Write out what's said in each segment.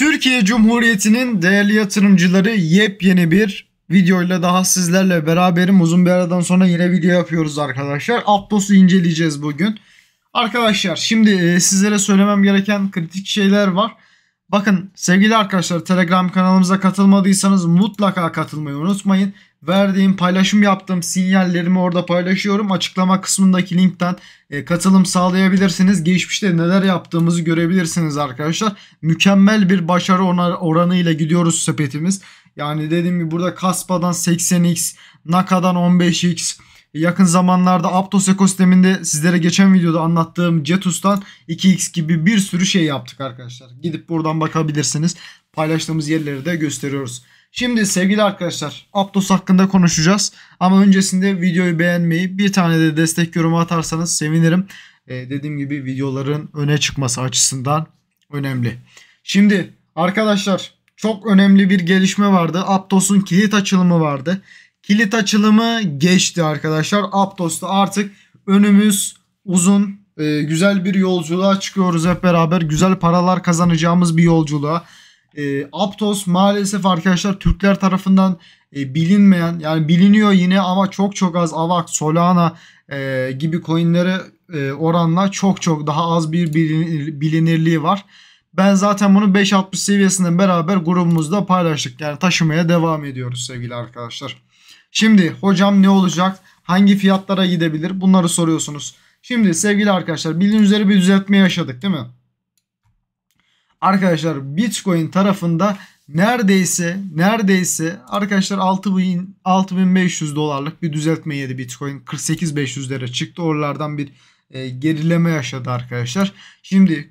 Türkiye Cumhuriyeti'nin değerli yatırımcıları yepyeni bir videoyla daha sizlerle beraberim. Uzun bir aradan sonra yine video yapıyoruz arkadaşlar. Aptos'u inceleyeceğiz bugün. Arkadaşlar şimdi e, sizlere söylemem gereken kritik şeyler var. Bakın sevgili arkadaşlar Telegram kanalımıza katılmadıysanız mutlaka katılmayı unutmayın verdiğim paylaşım yaptığım sinyallerimi orada paylaşıyorum. Açıklama kısmındaki linkten e, katılım sağlayabilirsiniz. Geçmişte neler yaptığımızı görebilirsiniz arkadaşlar. Mükemmel bir başarı oranı ile gidiyoruz sepetimiz. Yani dediğim gibi burada Kaspa'dan 80x, Naka'dan 15x, yakın zamanlarda Aptos ekosisteminde sizlere geçen videoda anlattığım Jetus'tan 2x gibi bir sürü şey yaptık arkadaşlar. Gidip buradan bakabilirsiniz. Paylaştığımız yerleri de gösteriyoruz. Şimdi sevgili arkadaşlar Aptos hakkında konuşacağız. Ama öncesinde videoyu beğenmeyi bir tane de destek yorumu atarsanız sevinirim. Ee, dediğim gibi videoların öne çıkması açısından önemli. Şimdi arkadaşlar çok önemli bir gelişme vardı. Aptos'un kilit açılımı vardı. Kilit açılımı geçti arkadaşlar. Aptos'ta artık önümüz uzun. Ee, güzel bir yolculuğa çıkıyoruz hep beraber. Güzel paralar kazanacağımız bir yolculuğa. Ee, Aptos maalesef arkadaşlar Türkler tarafından e, bilinmeyen yani biliniyor yine ama çok çok az Avax, Solana e, gibi coinlere e, oranla çok çok daha az bir bilinirliği var. Ben zaten bunu 5.60 seviyesinden beraber grubumuzda paylaştık. Yani taşımaya devam ediyoruz sevgili arkadaşlar. Şimdi hocam ne olacak? Hangi fiyatlara gidebilir? Bunları soruyorsunuz. Şimdi sevgili arkadaşlar bildiğiniz üzere bir düzeltme yaşadık değil mi? Arkadaşlar Bitcoin tarafında neredeyse neredeyse arkadaşlar 6000 6500 dolarlık bir düzeltme yedi Bitcoin 48500 lira çıktı. Oralardan bir e, gerileme yaşadı arkadaşlar. Şimdi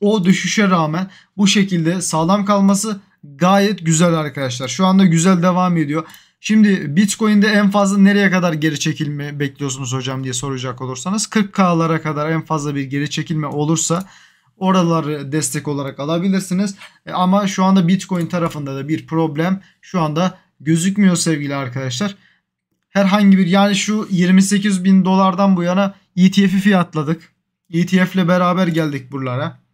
o düşüşe rağmen bu şekilde sağlam kalması gayet güzel arkadaşlar. Şu anda güzel devam ediyor. Şimdi Bitcoin'de en fazla nereye kadar geri çekilme bekliyorsunuz hocam diye soracak olursanız 40K'lara kadar en fazla bir geri çekilme olursa oraları destek olarak alabilirsiniz. E, ama şu anda Bitcoin tarafında da bir problem şu anda gözükmüyor sevgili arkadaşlar. Herhangi bir yani şu 28 bin dolardan bu yana ETF'i fiyatladık. ETF ile beraber geldik buralara.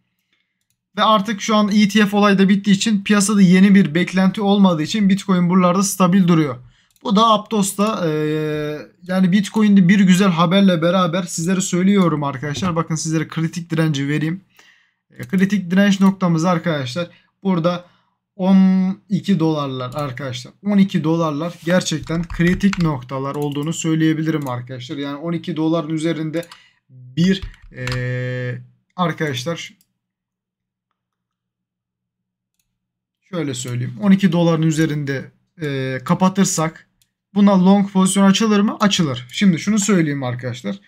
Ve artık şu an ETF olayı da bittiği için piyasada yeni bir beklenti olmadığı için Bitcoin buralarda stabil duruyor. Bu da Aptos'ta e, yani Bitcoin'de bir güzel haberle beraber sizlere söylüyorum arkadaşlar. Bakın sizlere kritik direnci vereyim. E, kritik direnç noktamız arkadaşlar burada 12 dolarlar arkadaşlar. 12 dolarlar gerçekten kritik noktalar olduğunu söyleyebilirim arkadaşlar. Yani 12 doların üzerinde bir e, arkadaşlar şöyle söyleyeyim 12 doların üzerinde e, kapatırsak buna long pozisyon açılır mı? Açılır. Şimdi şunu söyleyeyim arkadaşlar.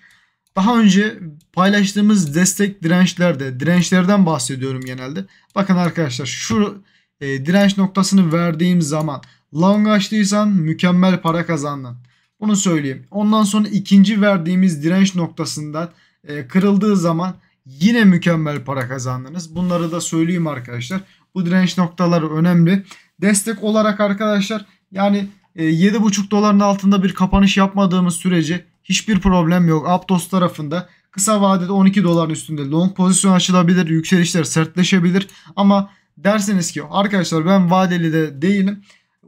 Daha önce paylaştığımız destek dirençlerde dirençlerden bahsediyorum genelde. Bakın arkadaşlar şu e, direnç noktasını verdiğim zaman long açtıysan mükemmel para kazandın. Bunu söyleyeyim. Ondan sonra ikinci verdiğimiz direnç noktasında e, kırıldığı zaman yine mükemmel para kazandınız. Bunları da söyleyeyim arkadaşlar. Bu direnç noktaları önemli. Destek olarak arkadaşlar yani 7,5 e, doların altında bir kapanış yapmadığımız sürece hiçbir problem yok. Aptos tarafında kısa vadede 12 doların üstünde long pozisyon açılabilir. Yükselişler sertleşebilir. Ama derseniz ki arkadaşlar ben vadeli de değilim.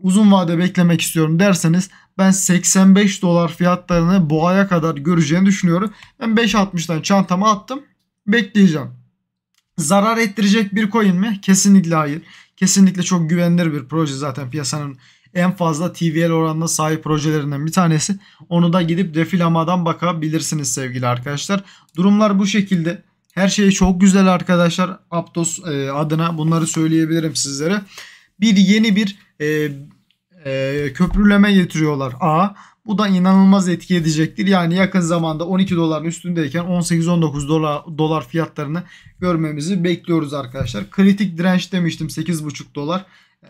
Uzun vade beklemek istiyorum derseniz ben 85 dolar fiyatlarını boğaya kadar göreceğini düşünüyorum. Ben 5.60'dan çantama attım. Bekleyeceğim. Zarar ettirecek bir coin mi? Kesinlikle hayır. Kesinlikle çok güvenilir bir proje zaten piyasanın en fazla TVL oranına sahip projelerinden bir tanesi. Onu da gidip defilamadan bakabilirsiniz sevgili arkadaşlar. Durumlar bu şekilde. Her şey çok güzel arkadaşlar. Aptos e, adına bunları söyleyebilirim sizlere. Bir yeni bir e, e, köprüleme getiriyorlar A. Bu da inanılmaz etki edecektir. Yani yakın zamanda 12 doların üstündeyken 18-19 dolar, dolar fiyatlarını görmemizi bekliyoruz arkadaşlar. Kritik direnç demiştim 8,5 dolar.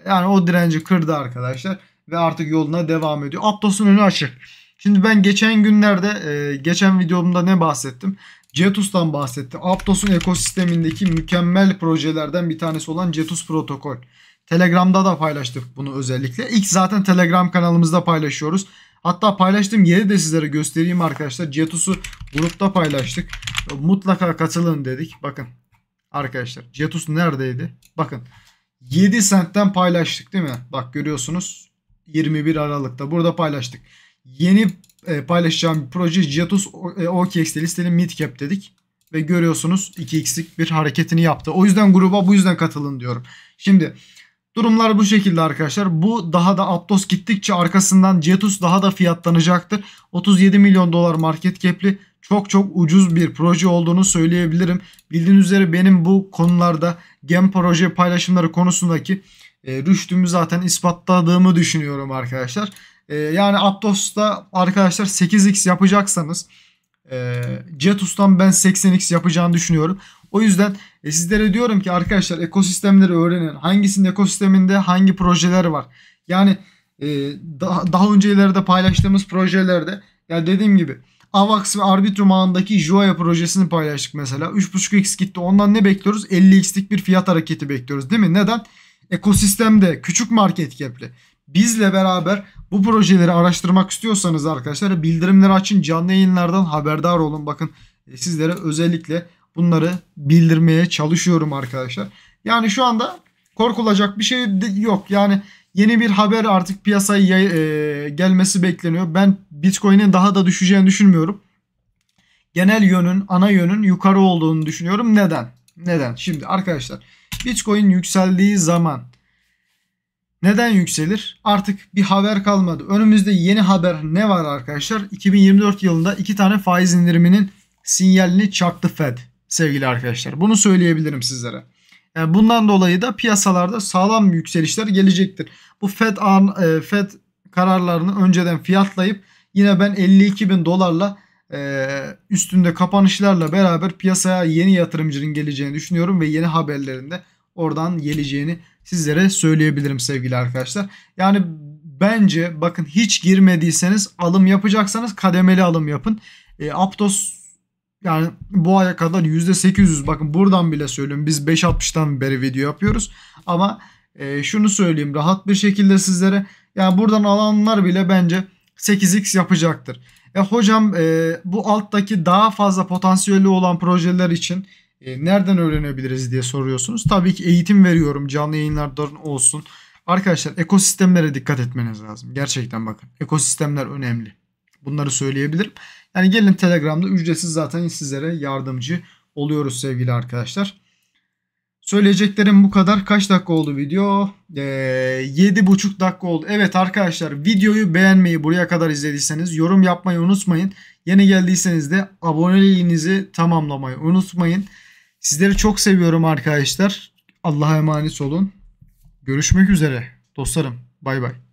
Yani o direnci kırdı arkadaşlar ve artık yoluna devam ediyor. Aptos'un önü açık. Şimdi ben geçen günlerde e, geçen videomda ne bahsettim? Jetus'tan bahsettim. Aptos'un ekosistemindeki mükemmel projelerden bir tanesi olan Jetus protokol. Telegram'da da paylaştık bunu özellikle. İlk zaten Telegram kanalımızda paylaşıyoruz. Hatta paylaştığım yeri de sizlere göstereyim arkadaşlar. Cetus'u grupta paylaştık. Mutlaka katılın dedik. Bakın arkadaşlar Cetus neredeydi? Bakın 7 sentten paylaştık değil mi? Bak görüyorsunuz 21 Aralık'ta burada paylaştık. Yeni e, paylaşacağım bir proje Jetus e, OKX'de listeli midcap dedik. Ve görüyorsunuz 2x'lik bir hareketini yaptı. O yüzden gruba bu yüzden katılın diyorum. Şimdi Durumlar bu şekilde arkadaşlar. Bu daha da Aptos gittikçe arkasından Jetus daha da fiyatlanacaktır. 37 milyon dolar market cap'li çok çok ucuz bir proje olduğunu söyleyebilirim. Bildiğiniz üzere benim bu konularda gem proje paylaşımları konusundaki e, rüştümü zaten ispatladığımı düşünüyorum arkadaşlar. E, yani Aptos'ta arkadaşlar 8x yapacaksanız e, Jetus'tan ben 80x yapacağını düşünüyorum. O yüzden e, sizlere diyorum ki arkadaşlar ekosistemleri öğrenin. Hangisinin ekosisteminde hangi projeler var? Yani e, daha, daha öncelerde paylaştığımız projelerde ya dediğim gibi Avax ve Arbitrum ağındaki Joya projesini paylaştık mesela. 3.5x gitti. Ondan ne bekliyoruz? 50x'lik bir fiyat hareketi bekliyoruz değil mi? Neden? Ekosistemde küçük market cap'li. Bizle beraber bu projeleri araştırmak istiyorsanız arkadaşlar bildirimleri açın. Canlı yayınlardan haberdar olun. Bakın e, sizlere özellikle bunları bildirmeye çalışıyorum arkadaşlar. Yani şu anda korkulacak bir şey yok. Yani yeni bir haber artık piyasaya e, gelmesi bekleniyor. Ben Bitcoin'in daha da düşeceğini düşünmüyorum. Genel yönün, ana yönün yukarı olduğunu düşünüyorum. Neden? Neden? Şimdi arkadaşlar Bitcoin yükseldiği zaman neden yükselir? Artık bir haber kalmadı. Önümüzde yeni haber ne var arkadaşlar? 2024 yılında iki tane faiz indiriminin sinyalini çaktı Fed sevgili arkadaşlar. Bunu söyleyebilirim sizlere. Yani Bundan dolayı da piyasalarda sağlam yükselişler gelecektir. Bu FED, an, e, FED kararlarını önceden fiyatlayıp yine ben 52 bin dolarla e, üstünde kapanışlarla beraber piyasaya yeni yatırımcının geleceğini düşünüyorum ve yeni haberlerinde oradan geleceğini sizlere söyleyebilirim sevgili arkadaşlar. Yani bence bakın hiç girmediyseniz alım yapacaksanız kademeli alım yapın. E, Aptos yani bu aya kadar %800 bakın buradan bile söylüyorum biz 5.60'tan beri video yapıyoruz ama e, şunu söyleyeyim rahat bir şekilde sizlere yani buradan alanlar bile bence 8x yapacaktır. E hocam e, bu alttaki daha fazla potansiyeli olan projeler için e, nereden öğrenebiliriz diye soruyorsunuz. Tabii ki eğitim veriyorum canlı yayınlardan olsun. Arkadaşlar ekosistemlere dikkat etmeniz lazım. Gerçekten bakın ekosistemler önemli. Bunları söyleyebilirim. Yani gelin Telegram'da ücretsiz zaten sizlere yardımcı oluyoruz sevgili arkadaşlar. Söyleyeceklerim bu kadar. Kaç dakika oldu video? Ee, 7,5 dakika oldu. Evet arkadaşlar videoyu beğenmeyi buraya kadar izlediyseniz yorum yapmayı unutmayın. Yeni geldiyseniz de aboneliğinizi tamamlamayı unutmayın. Sizleri çok seviyorum arkadaşlar. Allah'a emanet olun. Görüşmek üzere dostlarım. Bay bay.